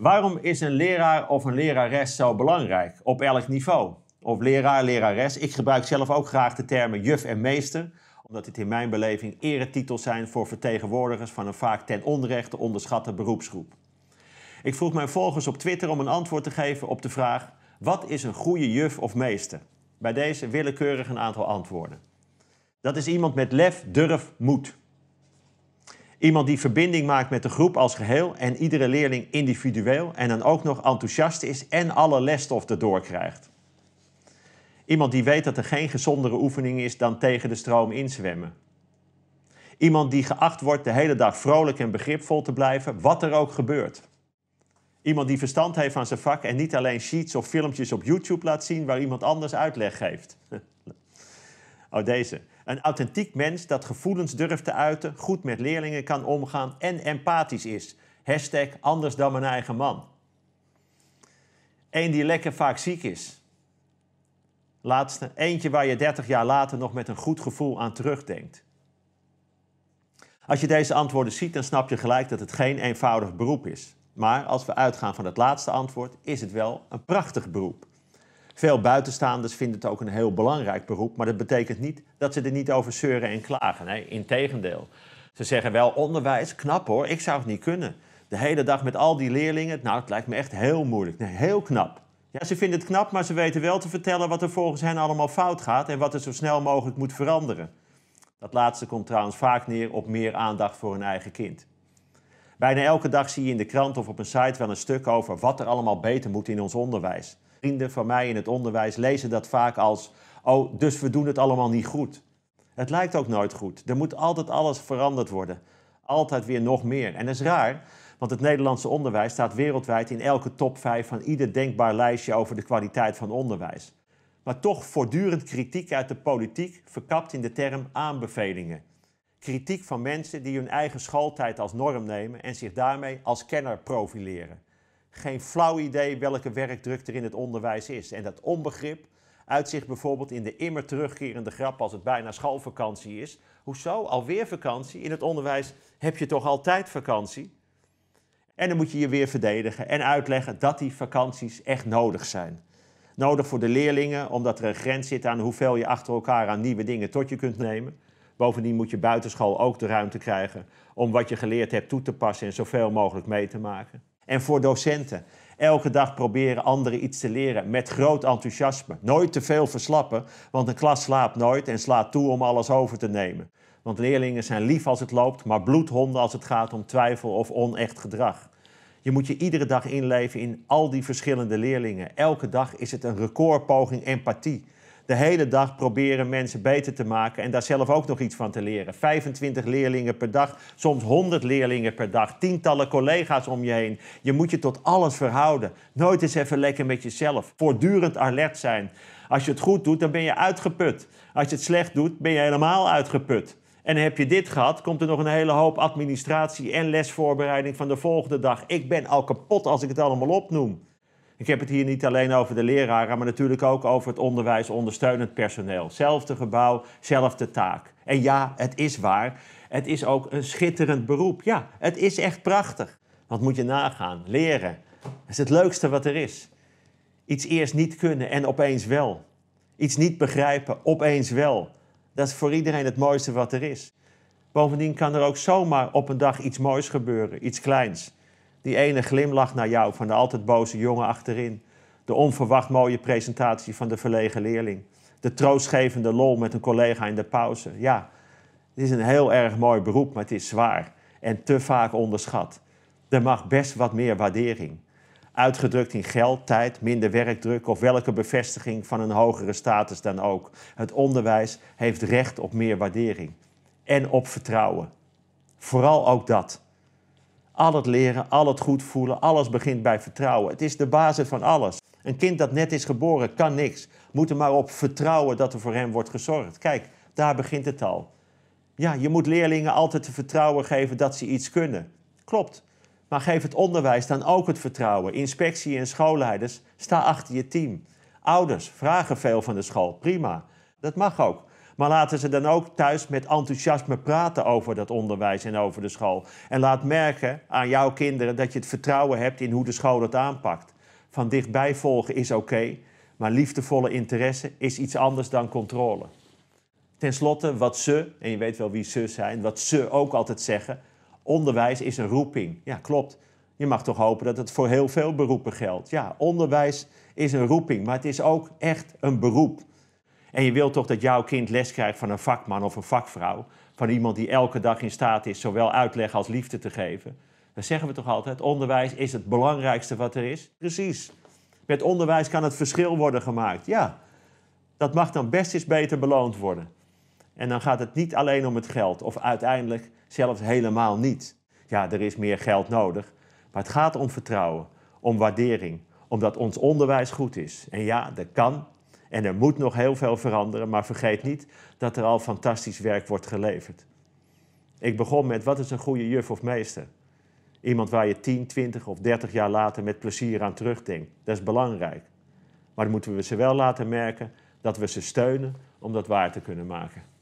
Waarom is een leraar of een lerares zo belangrijk op elk niveau? Of leraar, lerares. Ik gebruik zelf ook graag de termen juf en meester, omdat dit in mijn beleving eretitels zijn voor vertegenwoordigers van een vaak ten onrechte onderschatte beroepsgroep. Ik vroeg mijn volgers op Twitter om een antwoord te geven op de vraag: wat is een goede juf of meester? Bij deze willekeurig een aantal antwoorden. Dat is iemand met lef, durf, moed. Iemand die verbinding maakt met de groep als geheel en iedere leerling individueel en dan ook nog enthousiast is en alle lesstof erdoor krijgt. Iemand die weet dat er geen gezondere oefening is dan tegen de stroom inzwemmen. Iemand die geacht wordt de hele dag vrolijk en begripvol te blijven, wat er ook gebeurt. Iemand die verstand heeft van zijn vak en niet alleen sheets of filmpjes op YouTube laat zien waar iemand anders uitleg geeft. Oh, deze. Een authentiek mens dat gevoelens durft te uiten, goed met leerlingen kan omgaan en empathisch is. Hashtag anders dan mijn eigen man. Eén die lekker vaak ziek is. Laatste, eentje waar je 30 jaar later nog met een goed gevoel aan terugdenkt. Als je deze antwoorden ziet, dan snap je gelijk dat het geen eenvoudig beroep is. Maar als we uitgaan van het laatste antwoord, is het wel een prachtig beroep. Veel buitenstaanders vinden het ook een heel belangrijk beroep, maar dat betekent niet dat ze er niet over zeuren en klagen. integendeel. Ze zeggen wel onderwijs, knap hoor, ik zou het niet kunnen. De hele dag met al die leerlingen, nou het lijkt me echt heel moeilijk. Nee, heel knap. Ja, ze vinden het knap, maar ze weten wel te vertellen wat er volgens hen allemaal fout gaat en wat er zo snel mogelijk moet veranderen. Dat laatste komt trouwens vaak neer op meer aandacht voor hun eigen kind. Bijna elke dag zie je in de krant of op een site wel een stuk over wat er allemaal beter moet in ons onderwijs. Vrienden van mij in het onderwijs lezen dat vaak als: oh, dus we doen het allemaal niet goed. Het lijkt ook nooit goed. Er moet altijd alles veranderd worden. Altijd weer nog meer. En dat is raar, want het Nederlandse onderwijs staat wereldwijd in elke top 5 van ieder denkbaar lijstje over de kwaliteit van onderwijs. Maar toch voortdurend kritiek uit de politiek, verkapt in de term aanbevelingen. Kritiek van mensen die hun eigen schooltijd als norm nemen en zich daarmee als kenner profileren geen flauw idee welke werkdruk er in het onderwijs is. En dat onbegrip uit zich bijvoorbeeld in de immer terugkerende grap als het bijna schoolvakantie is. Hoezo? Alweer vakantie? In het onderwijs heb je toch altijd vakantie? En dan moet je je weer verdedigen en uitleggen dat die vakanties echt nodig zijn. Nodig voor de leerlingen, omdat er een grens zit aan hoeveel je achter elkaar aan nieuwe dingen tot je kunt nemen. Bovendien moet je buitenschool ook de ruimte krijgen om wat je geleerd hebt toe te passen en zoveel mogelijk mee te maken en voor docenten. Elke dag proberen anderen iets te leren met groot enthousiasme. Nooit te veel verslappen, want een klas slaapt nooit en slaat toe om alles over te nemen. Want leerlingen zijn lief als het loopt, maar bloedhonden als het gaat om twijfel of onecht gedrag. Je moet je iedere dag inleven in al die verschillende leerlingen. Elke dag is het een recordpoging empathie de hele dag proberen mensen beter te maken en daar zelf ook nog iets van te leren. 25 leerlingen per dag, soms 100 leerlingen per dag, tientallen collega's om je heen. Je moet je tot alles verhouden. Nooit eens even lekker met jezelf. Voortdurend alert zijn. Als je het goed doet, dan ben je uitgeput. Als je het slecht doet, ben je helemaal uitgeput. En heb je dit gehad, komt er nog een hele hoop administratie en lesvoorbereiding van de volgende dag. Ik ben al kapot als ik het allemaal opnoem. Ik heb het hier niet alleen over de leraren, maar natuurlijk ook over het onderwijs ondersteunend personeel. Zelfde gebouw, zelfde taak. En ja, het is waar. Het is ook een schitterend beroep. Ja, het is echt prachtig. Want moet je nagaan, leren. Dat is het leukste wat er is. Iets eerst niet kunnen en opeens wel. Iets niet begrijpen, opeens wel. Dat is voor iedereen het mooiste wat er is. Bovendien kan er ook zomaar op een dag iets moois gebeuren, iets kleins. Die ene glimlach naar jou van de altijd boze jongen achterin. De onverwacht mooie presentatie van de verlegen leerling. De troostgevende lol met een collega in de pauze. Ja, het is een heel erg mooi beroep, maar het is zwaar en te vaak onderschat. Er mag best wat meer waardering. Uitgedrukt in geld, tijd, minder werkdruk of welke bevestiging van een hogere status dan ook. Het onderwijs heeft recht op meer waardering en op vertrouwen. Vooral ook dat. Al het leren, al het goed voelen, alles begint bij vertrouwen. Het is de basis van alles. Een kind dat net is geboren kan niks. Moet er maar op vertrouwen dat er voor hem wordt gezorgd. Kijk, daar begint het al. Ja, je moet leerlingen altijd te vertrouwen geven dat ze iets kunnen. Klopt. Maar geef het onderwijs dan ook het vertrouwen. Inspectie en schoolleiders, sta achter je team. Ouders vragen veel van de school, prima. Dat mag ook. Maar laten ze dan ook thuis met enthousiasme praten over dat onderwijs en over de school. En laat merken aan jouw kinderen dat je het vertrouwen hebt in hoe de school het aanpakt. Van dichtbij volgen is oké, maar liefdevolle interesse is iets anders dan controle. Ten slotte, wat ze, en je weet wel wie ze zijn, wat ze ook altijd zeggen: onderwijs is een roeping. Ja, klopt. Je mag toch hopen dat het voor heel veel beroepen geldt. Ja, onderwijs is een roeping, maar het is ook echt een beroep. En je wilt toch dat jouw kind les krijgt van een vakman of een vakvrouw. Van iemand die elke dag in staat is zowel uitleg als liefde te geven. Dan zeggen we toch altijd? Onderwijs is het belangrijkste wat er is. Precies. Met onderwijs kan het verschil worden gemaakt. Ja, dat mag dan best eens beter beloond worden. En dan gaat het niet alleen om het geld, of uiteindelijk zelfs helemaal niet. Ja, er is meer geld nodig, maar het gaat om vertrouwen, om waardering, omdat ons onderwijs goed is. En ja, dat kan en er moet nog heel veel veranderen, maar vergeet niet dat er al fantastisch werk wordt geleverd. Ik begon met wat is een goede juf of meester? Iemand waar je 10, 20 of 30 jaar later met plezier aan terugdenkt. Dat is belangrijk. Maar dan moeten we ze wel laten merken dat we ze steunen om dat waar te kunnen maken.